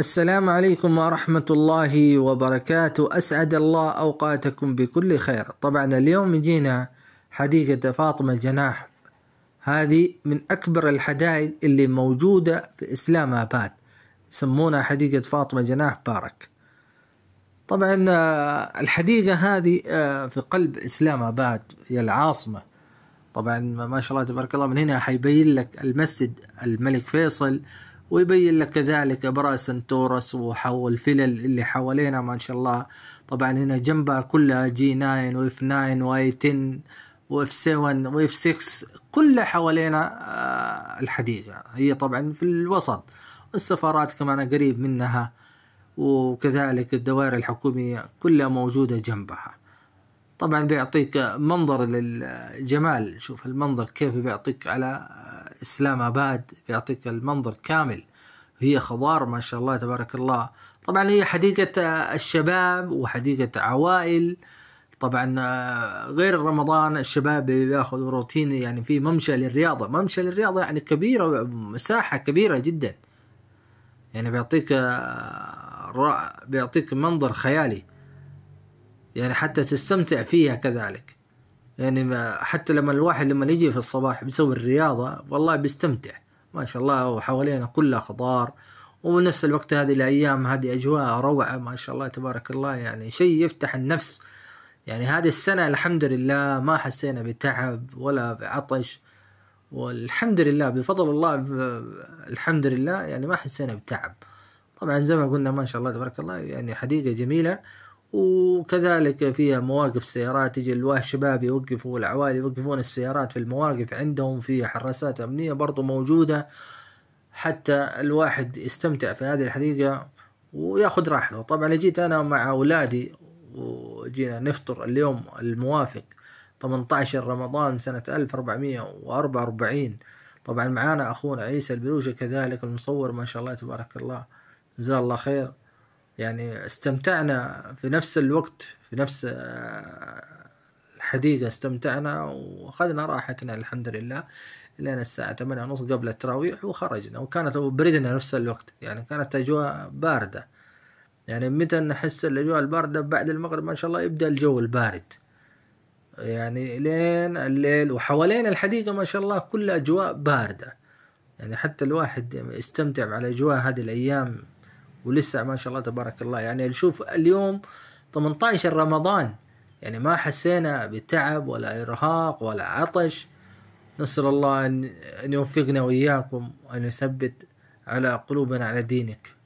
السلام عليكم ورحمة الله وبركاته أسعد الله أوقاتكم بكل خير طبعا اليوم جينا حديقة فاطمة جناح هذه من أكبر الحدائق اللي موجودة في إسلام آباد يسمونها حديقة فاطمة جناح بارك طبعا آه، الحديقة هذه آه، في قلب إسلام آباد هي العاصمة طبعا ما شاء الله تبارك الله من هنا حيبين لك المسجد الملك فيصل ويبين لك كذلك ابراء سنتورس والفلل اللي حوالينا ما شاء الله طبعا هنا جنبها كلها جي 9 واف 9 واي 10 واف 7 واف 6 كلها حوالينا آه، الحديقة هي طبعا في الوسط السفارات كمان قريب منها وكذلك الدوائر الحكومية كلها موجودة جنبها طبعا بيعطيك منظر للجمال شوف المنظر كيف بيعطيك على آه، اسلام اباد بيعطيك المنظر كامل هي خضار ما شاء الله تبارك الله طبعا هي حديقة آه، الشباب وحديقة عوائل طبعا آه، غير رمضان الشباب بياخذوا روتين يعني في ممشى للرياضة ممشى للرياضة يعني كبيرة مساحة كبيرة جدا يعني بيعطيك آه، بيعطيك منظر خيالي يعني حتى تستمتع فيها كذلك يعني ما حتى لما الواحد لما يجي في الصباح بيسوي الرياضة والله بيستمتع ما شاء الله وحوالينا كلها خضار ونفس الوقت هذه الأيام هذه أجواء روعة ما شاء الله تبارك الله يعني شيء يفتح النفس يعني هذه السنة الحمد لله ما حسينا بتعب ولا بعطش والحمد لله بفضل الله الحمد لله يعني ما حسينا بتعب طبعا زي ما قلنا ما شاء الله تبارك الله يعني حديقة جميلة وكذلك فيها مواقف سيارات يجي الواه شباب يوقفوا العوائل يوقفون السيارات في المواقف عندهم في حراسات أمنية برضو موجودة حتى الواحد يستمتع في هذه الحديقة وياخد راحته طبعا جيت أنا مع أولادي وجينا نفطر اليوم الموافق 18 رمضان سنة 1444 طبعا معانا أخونا عيسى البلوشة كذلك المصور ما شاء الله تبارك الله جزاه الله خير يعني استمتعنا في نفس الوقت في نفس آه، الحديقة استمتعنا وأخذنا راحتنا الحمد لله لين الساعة ثمانية ونص قبل التراويح وخرجنا وكانت بردنا نفس الوقت يعني كانت أجواء باردة يعني متى نحس الأجواء الباردة بعد المغرب ما شاء الله يبدأ الجو البارد يعني لين الليل وحوالين الحديقة ما شاء الله كل أجواء باردة يعني حتى الواحد يستمتع على أجواء هذه الأيام ولسه ما شاء الله تبارك الله يعني نشوف اليوم 18 رمضان يعني ما حسينا بتعب ولا إرهاق ولا عطش نسأل الله أن يوفقنا وإياكم وأن يثبت على قلوبنا على دينك